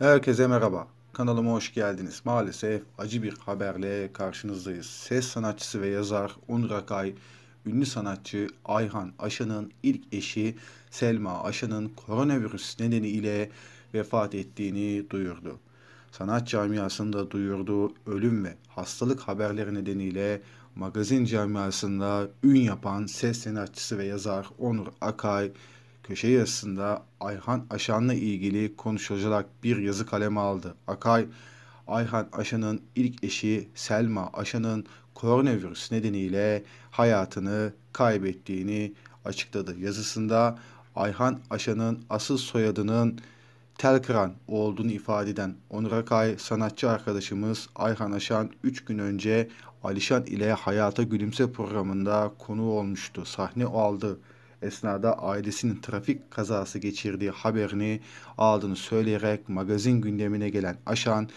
Herkese merhaba. Kanalıma hoş geldiniz. Maalesef acı bir haberle karşınızdayız. Ses sanatçısı ve yazar Onur Akay, ünlü sanatçı Ayhan Aşan'ın ilk eşi Selma Aşan'ın koronavirüs nedeniyle vefat ettiğini duyurdu. Sanat camiasında duyurduğu ölüm ve hastalık haberleri nedeniyle magazin camiasında ün yapan ses sanatçısı ve yazar Onur Akay köşe yazısında Ayhan Aşan'la ilgili konuşulacak bir yazı kaleme aldı. Akay, Ayhan Aşan'ın ilk eşi Selma Aşan'ın koronavirüs nedeniyle hayatını kaybettiğini açıkladı. Yazısında Ayhan Aşan'ın asıl soyadının Telkran olduğunu ifade eden Onur Akay sanatçı arkadaşımız Ayhan Aşan 3 gün önce Alişan ile Hayata Gülümse programında konu olmuştu. Sahne aldı esnada ailesinin trafik kazası geçirdiği haberini aldığını söyleyerek magazin gündemine gelen Aşan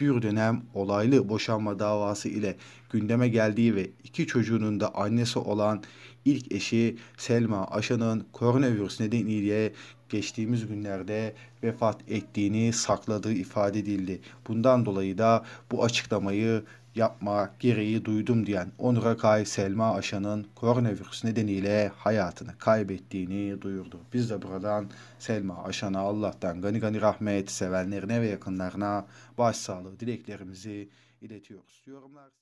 bir dönem olaylı boşanma davası ile gündeme geldiği ve iki çocuğunun da annesi olan ilk eşi Selma Aşan'ın koronavirüs nedeniyle geçtiğimiz günlerde vefat ettiğini sakladığı ifade edildi. Bundan dolayı da bu açıklamayı yapma gereği duydum diyen Onurakay Selma Aşan'ın koronavirüs nedeniyle hayatını kaybettiğini duyurdu. Biz de buradan Selma Aşan'a Allah'tan gani gani rahmet sevenlerine ve yakınlarına başsağlığı dileklerimizi iletiyoruz. Yorumlar